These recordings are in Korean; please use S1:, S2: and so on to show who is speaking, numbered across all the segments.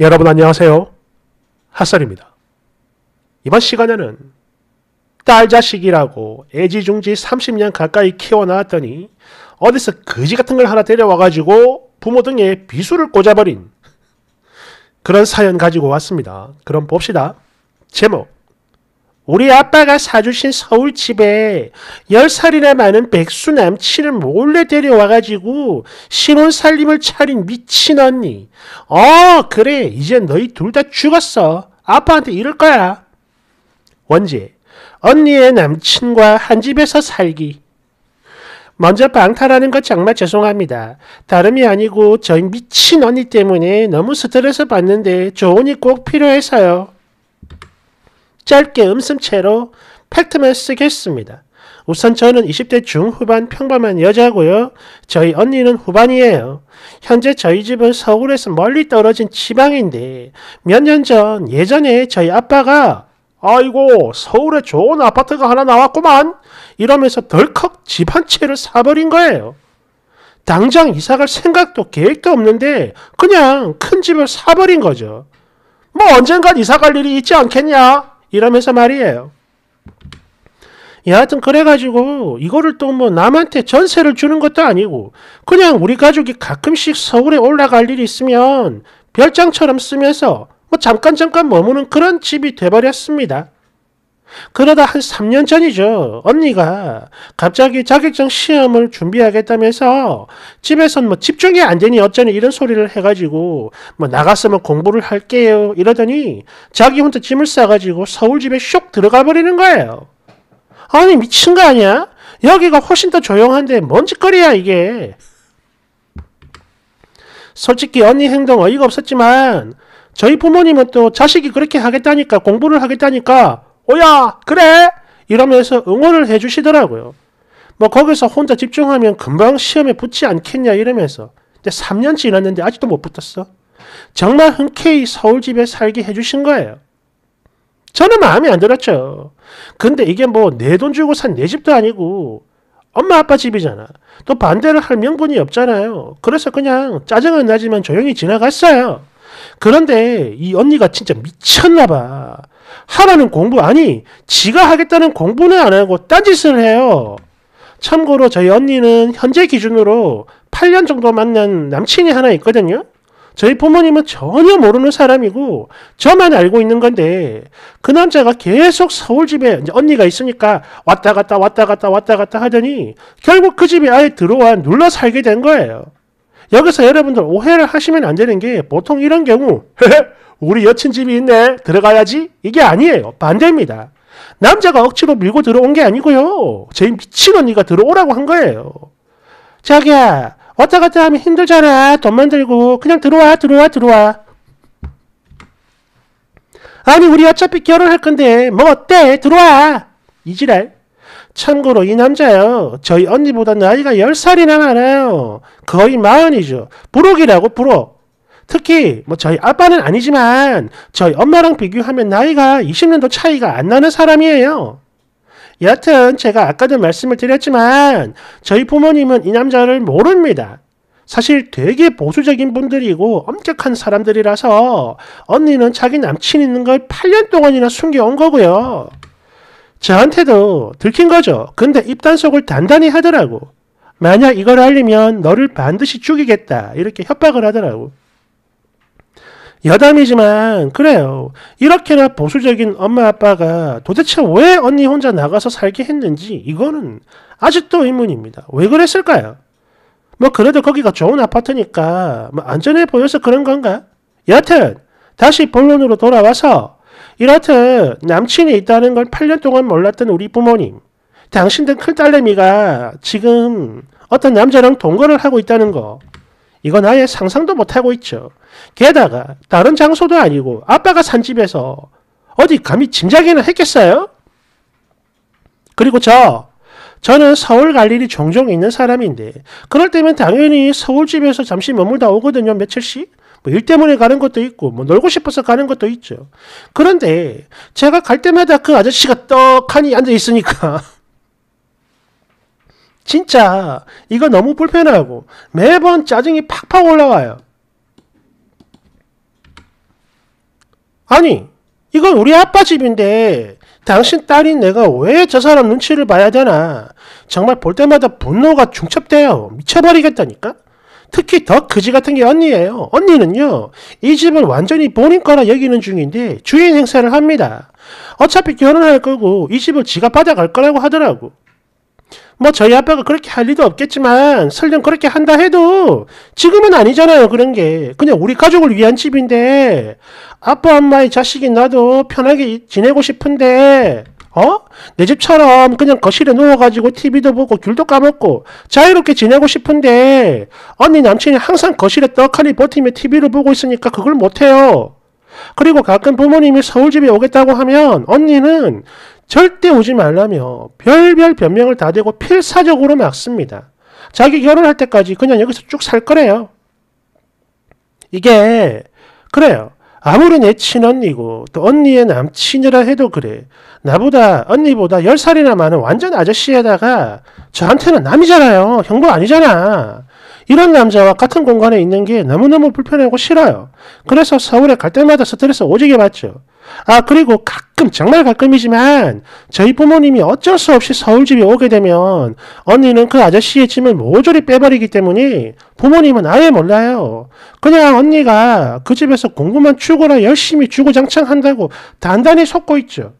S1: 여러분 안녕하세요. 핫설입니다. 이번 시간에는 딸 자식이라고 애지중지 30년 가까이 키워나더니 어디서 거지 같은 걸 하나 데려와가지고 부모 등에 비수를 꽂아버린 그런 사연 가지고 왔습니다. 그럼 봅시다. 제목 우리 아빠가 사주신 서울 집에 10살이나 많은 백수 남친을 몰래 데려와가지고 신혼 살림을 차린 미친 언니. 어 그래 이제 너희 둘 다 죽었어. 아빠한테 이럴 거야. 원제 언니의 남친과 한 집에서 살기. 먼저 방탈하는 것 정말 죄송합니다. 다름이 아니고 저희 미친 언니 때문에 너무 스트레스 받는데 조언이 꼭 필요해서요. 짧게 음쓴채로 팩트만 쓰겠습니다. 우선 저는 20대 중후반 평범한 여자고요. 저희 언니는 후반이에요. 현재 저희 집은 서울에서 멀리 떨어진 지방인데 몇 년 전 예전에 저희 아빠가 아이고 서울에 좋은 아파트가 하나 나왔구만 이러면서 덜컥 집 한 채를 사버린 거예요. 당장 이사갈 생각도 계획도 없는데 그냥 큰 집을 사버린 거죠. 뭐 언젠간 이사갈 일이 있지 않겠냐? 이러면서 말이에요. 예, 여하튼 그래가지고 이거를 또 뭐 남한테 전세를 주는 것도 아니고 그냥 우리 가족이 가끔씩 서울에 올라갈 일이 있으면 별장처럼 쓰면서 뭐 잠깐 잠깐 머무는 그런 집이 돼버렸습니다. 그러다 한 3년 전이죠. 언니가 갑자기 자격증 시험을 준비하겠다면서 집에선 뭐 집중이 안 되니 어쩌니 이런 소리를 해가지고 뭐 나갔으면 공부를 할게요 이러더니 자기 혼자 짐을 싸가지고 서울 집에 쇽 들어가 버리는 거예요. 아니 미친 거 아니야? 여기가 훨씬 더 조용한데 뭔 짓거리야 이게. 솔직히 언니 행동 어이가 없었지만 저희 부모님은 또 자식이 그렇게 하겠다니까 공부를 하겠다니까 오야 그래 이러면서 응원을 해주시더라고요. 뭐 거기서 혼자 집중하면 금방 시험에 붙지 않겠냐 이러면서 근데 3년 지났는데 아직도 못 붙었어. 정말 흔쾌히 서울집에 살게 해주신 거예요. 저는 마음에 안 들었죠. 근데 이게 뭐 내 돈 주고 산 내 집도 아니고 엄마 아빠 집이잖아. 또 반대를 할 명분이 없잖아요. 그래서 그냥 짜증은 나지만 조용히 지나갔어요. 그런데 이 언니가 진짜 미쳤나 봐. 하라는 공부 아니 지가 하겠다는 공부는 안 하고 딴짓을 해요. 참고로 저희 언니는 현재 기준으로 8년 정도 만난 남친이 하나 있거든요. 저희 부모님은 전혀 모르는 사람이고 저만 알고 있는 건데 그 남자가 계속 서울 집에 언니가 있으니까 왔다 갔다 왔다 갔다 왔다 갔다 하더니 결국 그 집에 아예 들어와 눌러 살게 된 거예요. 여기서 여러분들 오해를 하시면 안 되는 게 보통 이런 경우 우리 여친 집이 있네. 들어가야지. 이게 아니에요. 반대입니다. 남자가 억지로 밀고 들어온 게 아니고요. 제 미친 언니가 들어오라고 한 거예요. 자기야, 왔다 갔다 하면 힘들잖아. 돈만 들고. 그냥 들어와, 들어와, 들어와. 아니, 우리 어차피 결혼할 건데, 뭐 어때? 들어와! 이지랄. 참고로 이 남자요. 저희 언니보다 나이가 10살이나 많아요. 거의 마흔이죠. 부록이라고, 부록. 특히 뭐 저희 아빠는 아니지만 저희 엄마랑 비교하면 나이가 20년도 차이가 안 나는 사람이에요. 여하튼 제가 아까도 말씀을 드렸지만 저희 부모님은 이 남자를 모릅니다. 사실 되게 보수적인 분들이고 엄격한 사람들이라서 언니는 자기 남친 있는 걸 8년 동안이나 숨겨온 거고요. 저한테도 들킨 거죠. 근데 입단속을 단단히 하더라고. 만약 이걸 알리면 너를 반드시 죽이겠다. 이렇게 협박을 하더라고. 여담이지만 그래요. 이렇게나 보수적인 엄마 아빠가 도대체 왜 언니 혼자 나가서 살게 했는지 이거는 아직도 의문입니다. 왜 그랬을까요? 뭐 그래도 거기가 좋은 아파트니까 뭐 안전해 보여서 그런 건가? 여하튼 다시 본론으로 돌아와서 이렇듯 남친이 있다는 걸 8년 동안 몰랐던 우리 부모님 당신 등 큰딸내미가 지금 어떤 남자랑 동거를 하고 있다는 거 이건 아예 상상도 못하고 있죠. 게다가 다른 장소도 아니고 아빠가 산 집에서 어디 감히 짐작이나 했겠어요? 그리고 저, 저는 서울 갈 일이 종종 있는 사람인데 그럴 때면 당연히 서울집에서 잠시 머물다 오거든요. 며칠씩. 뭐일 때문에 가는 것도 있고 뭐 놀고 싶어서 가는 것도 있죠. 그런데 제가 갈 때마다 그 아저씨가 떡하니 앉아 있으니까 진짜 이거 너무 불편하고 매번 짜증이 팍팍 올라와요. 아니 이건 우리 아빠 집인데 당신 딸인 내가 왜 저 사람 눈치를 봐야 되나 정말 볼 때마다 분노가 중첩돼요 미쳐버리겠다니까 특히 더 그지 같은 게 언니예요 언니는요 이 집을 완전히 본인 거라 여기는 중인데 주인 행세를 합니다 어차피 결혼할 거고 이 집을 지가 받아갈 거라고 하더라고 뭐 저희 아빠가 그렇게 할 리도 없겠지만 설령 그렇게 한다 해도 지금은 아니잖아요 그런 게 그냥 우리 가족을 위한 집인데 아빠 엄마의 자식이 나도 편하게 지내고 싶은데 어? 내 집처럼 그냥 거실에 누워가지고 TV도 보고 귤도 까먹고 자유롭게 지내고 싶은데 언니 남친이 항상 거실에 떡하니 버티며 TV를 보고 있으니까 그걸 못해요. 그리고 가끔 부모님이 서울집에 오겠다고 하면 언니는 절대 오지 말라며 별별 변명을 다 대고 필사적으로 막습니다. 자기 결혼할 때까지 그냥 여기서 쭉 살 거래요. 이게 그래요. 아무리 내 친언니고 또 언니의 남친이라 해도 그래. 나보다 언니보다 10살이나 많은 완전 아저씨에다가 저한테는 남이잖아요. 형부 아니잖아. 이런 남자와 같은 공간에 있는 게 너무너무 불편하고 싫어요. 그래서 서울에 갈 때마다 스트레스 오지게 받죠. 아, 그리고 가끔, 정말 가끔이지만, 저희 부모님이 어쩔 수 없이 서울집에 오게 되면, 언니는 그 아저씨의 짐을 모조리 빼버리기 때문에, 부모님은 아예 몰라요. 그냥 언니가 그 집에서 공부만 추구나 열심히 주구장창 한다고 단단히 속고 있죠.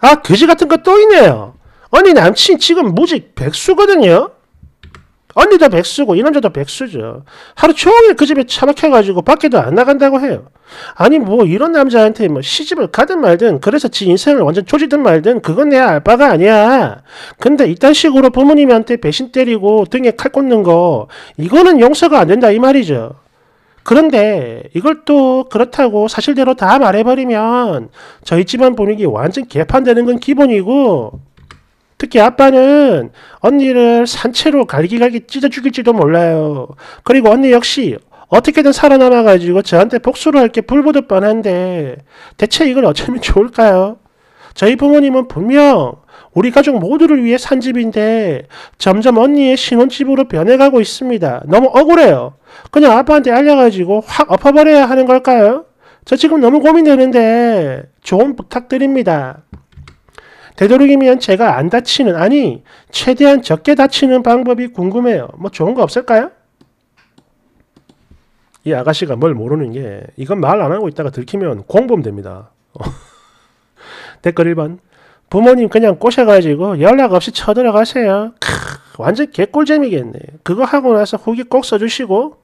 S1: 아, 그지 같은 거 또 있네요. 언니 남친 지금 무직 백수거든요? 언니도 백수고 이 남자도 백수죠. 하루 종일 그 집에 처박혀가지고 밖에도 안 나간다고 해요. 아니 뭐 이런 남자한테 뭐 시집을 가든 말든 그래서 지 인생을 완전 조지든 말든 그건 내 알바가 아니야. 근데 이딴 식으로 부모님한테 배신 때리고 등에 칼 꽂는 거 이거는 용서가 안 된다 이 말이죠. 그런데 이걸 또 그렇다고 사실대로 다 말해버리면 저희 집안 분위기 완전 개판되는 건 기본이고 특히 아빠는 언니를 산채로 갈기갈기 찢어 죽일지도 몰라요. 그리고 언니 역시 어떻게든 살아남아가지고 저한테 복수를 할 게 불보듯 뻔한데 대체 이걸 어쩌면 좋을까요? 저희 부모님은 분명 우리 가족 모두를 위해 산 집인데 점점 언니의 신혼집으로 변해가고 있습니다. 너무 억울해요. 그냥 아빠한테 알려가지고 확 엎어버려야 하는 걸까요? 저 지금 너무 고민되는데 조언 부탁드립니다. 되도록이면 제가 안 다치는 아니 최대한 적게 다치는 방법이 궁금해요. 뭐 좋은 거 없을까요? 이 아가씨가 뭘 모르는 게 이건 말 안 하고 있다가 들키면 공범됩니다. 댓글 1번 부모님 그냥 꼬셔가지고 연락 없이 쳐들어가세요. 크, 완전 개꿀잼이겠네. 그거 하고 나서 후기 꼭 써주시고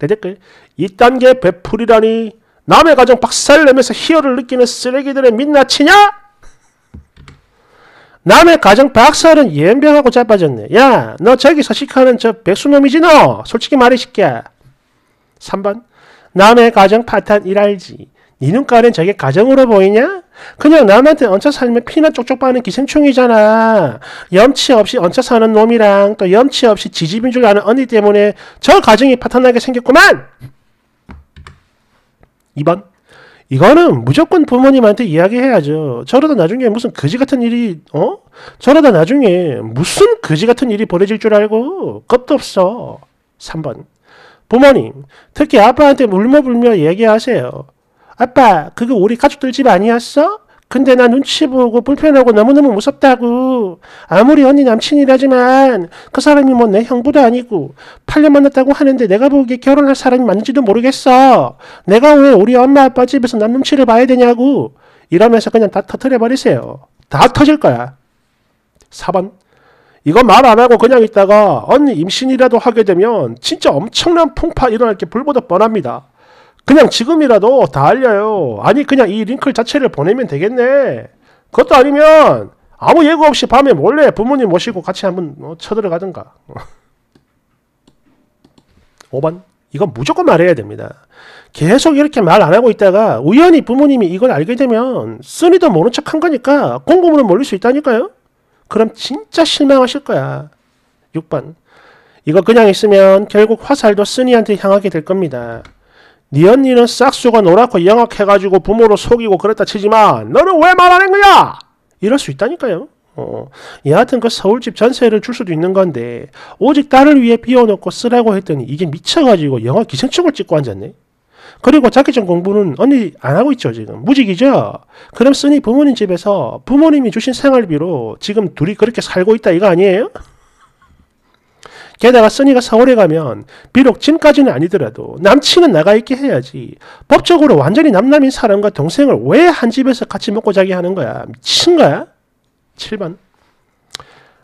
S1: 대댓글 2단계 베풀이라니 남의 가정 박살내면서 희열을 느끼는 쓰레기들의 민낯이냐? 남의 가정 박살은 연병하고 자빠졌네. 야, 너 저기 서식하는 저 백수놈이지 너? 솔직히 말해, 시끼야. 3번. 남의 가정 파탄 일알지. 네 눈깔엔 저게 가정으로 보이냐? 그냥 남한테 얹혀 살면 피나 쪽쪽 빠는 기생충이잖아. 염치 없이 얹혀 사는 놈이랑 또 염치 없이 지집인 줄 아는 언니 때문에 저 가정이 파탄나게 생겼구만! 2번. 이거는 무조건 부모님한테 이야기해야죠. 저러다 나중에 무슨 거지 같은 일이, 어? 저러다 나중에 무슨 거지 같은 일이 벌어질 줄 알고 겁도 없어. 3번. 부모님, 특히 아빠한테 울며불며 얘기하세요. 아빠, 그거 우리 가족들 집 아니었어? 근데 나 눈치 보고 불편하고 너무너무 무섭다고. 아무리 언니 남친이라지만 그 사람이 뭐 내 형부도 아니고 8년 만났다고 하는데 내가 보기에 결혼할 사람이 맞는지도 모르겠어. 내가 왜 우리 엄마 아빠 집에서 남 눈치를 봐야 되냐고. 이러면서 그냥 다 터트려버리세요. 다 터질 거야. 4번. 이거 말 안 하고 그냥 있다가 언니 임신이라도 하게 되면 진짜 엄청난 풍파 일어날 게 불보듯 뻔합니다. 그냥 지금이라도 다 알려요. 아니 그냥 이 링크 자체를 보내면 되겠네. 그것도 아니면 아무 예고 없이 밤에 몰래 부모님 모시고 같이 한번 뭐 쳐들어가든가. 5번. 어. 이건 무조건 말해야 됩니다. 계속 이렇게 말 안 하고 있다가 우연히 부모님이 이걸 알게 되면 쓰니도 모른 척 한 거니까 공부으로 몰릴 수 있다니까요. 그럼 진짜 실망하실 거야. 6번. 이거 그냥 있으면 결국 화살도 쓰니한테 향하게 될 겁니다. 네 언니는 싹수가 노랗고 영악해가지고 부모로 속이고 그랬다 치지만 너는 왜말안한 거야? 이럴 수 있다니까요. 어, 여하튼 그 서울집 전세를 줄 수도 있는 건데 오직 딸을 위해 비워놓고 쓰라고 했더니 이게 미쳐가지고 영화 기생충을 찍고 앉았네. 그리고 자기전 공부는 언니 안 하고 있죠 지금 무직이죠. 그럼 쓰니 부모님 집에서 부모님이 주신 생활비로 지금 둘이 그렇게 살고 있다 이거 아니에요? 게다가 써니가 서울에 가면 비록 진까지는 아니더라도 남친은 나가 있게 해야지. 법적으로 완전히 남남인 사람과 동생을 왜 한 집에서 같이 먹고 자게 하는 거야? 미친 거야? 7번.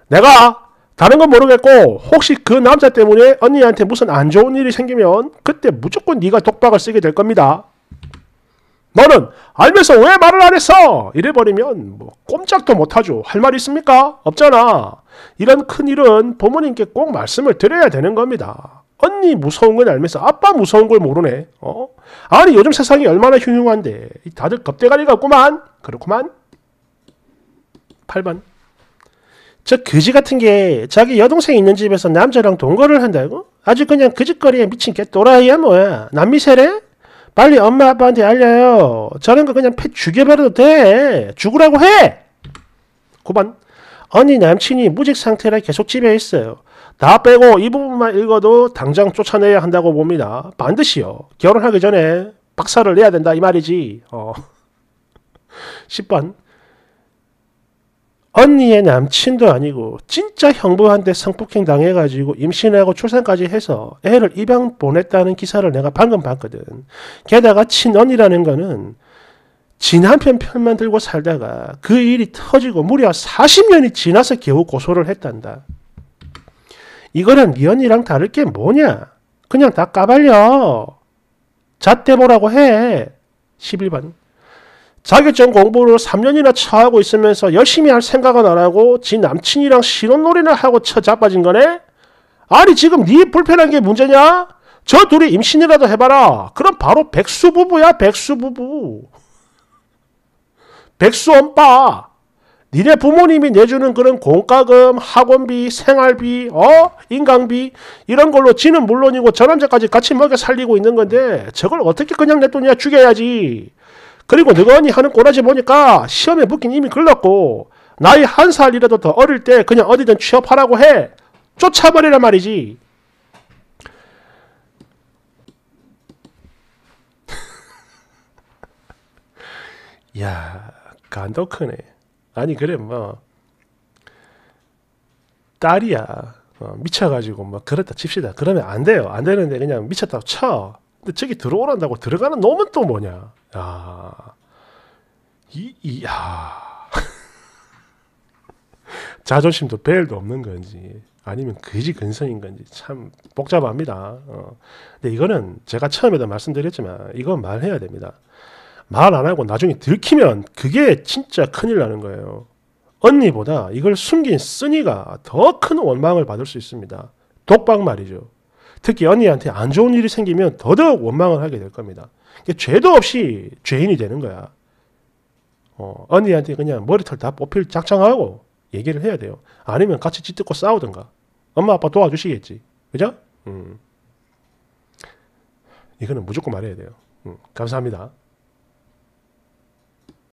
S1: 내가 다른 건 모르겠고 혹시 그 남자 때문에 언니한테 무슨 안 좋은 일이 생기면 그때 무조건 네가 독박을 쓰게 될 겁니다. 너는 알면서 왜 말을 안 했어? 이래버리면 뭐 꼼짝도 못하죠. 할 말 있습니까? 없잖아. 이런 큰일은 부모님께 꼭 말씀을 드려야 되는 겁니다. 언니 무서운 건 알면서 아빠 무서운 걸 모르네. 어? 아니 요즘 세상이 얼마나 흉흉한데 다들 겁대가리 같구만. 그렇구만. 8번 저 그지 같은 게 자기 여동생 있는 집에서 남자랑 동거를 한다고? 아주 그냥 그짓거리에 미친 개 또라이야 뭐야. 남미세래? 빨리 엄마 아빠한테 알려요. 저런 거 그냥 펫 죽여버려도 돼. 죽으라고 해. 9번 언니 남친이 무직 상태라 계속 집에 있어요. 다 빼고 이 부분만 읽어도 당장 쫓아내야 한다고 봅니다. 반드시요. 결혼하기 전에 박사를 내야 된다 이 말이지. 어. 10번 언니의 남친도 아니고 진짜 형부한테 성폭행 당해가지고 임신하고 출산까지 해서 애를 입양 보냈다는 기사를 내가 방금 봤거든. 게다가 친언니라는 거는 지 한편 편만 들고 살다가 그 일이 터지고 무려 40년이 지나서 겨우 고소를 했단다. 이거랑 미언니랑 네 다를 게 뭐냐? 그냥 다 까발려. 잣대 보라고 해. 11번. 자격증 공부를 3년이나 차하고 있으면서 열심히 할 생각은 안 하고 지 남친이랑 신혼놀이를 하고 처자빠진 거네? 아니 지금 네 불편한 게 문제냐? 저 둘이 임신이라도 해봐라. 그럼 바로 백수부부야 백수부부. 백수엄빠. 니네 부모님이 내주는 그런 공과금, 학원비, 생활비, 어? 인강비 이런 걸로 지는 물론이고 저 남자까지 같이 먹여 살리고 있는 건데 저걸 어떻게 그냥 냅두냐 죽여야지. 그리고 너건니 하는 꼬라지 보니까 시험에 붙긴 이미 글렀고 나이 한 살이라도 더 어릴 때 그냥 어디든 취업하라고 해. 쫓아버리란 말이지. 야 간도 크네. 아니 그래 뭐 딸이야 어, 미쳐가지고 뭐 그렇다 칩시다. 그러면 안 돼요. 안 되는데 그냥 미쳤다고 쳐. 근데 그 저기 들어오란다고 들어가는 놈은 또 뭐냐? 야, 이, 이, 야. 자존심도 벨도 없는 건지 아니면 그지 근성인 건지 참 복잡합니다. 어. 근데 이거는 제가 처음에도 말씀드렸지만 이건 말해야 됩니다. 말 안 하고 나중에 들키면 그게 진짜 큰일 나는 거예요. 언니보다 이걸 숨긴 쓰니가 더 큰 원망을 받을 수 있습니다. 독박 말이죠. 특히 언니한테안 좋은 일이 생기면 더더욱 원망을 하게 될 겁니다. 그러니까 죄도 없이 죄인이 되는 거야. 어, 언니한테 그냥 머리털 다 뽑힐 작정하고 얘기를 해야 돼요. 아니면 같이 찌뜯고 싸우든가. 엄마 아빠 도와주시겠지. 그죠? 음. 이거는 무조건 말해야 돼요. 음, 감사합니다.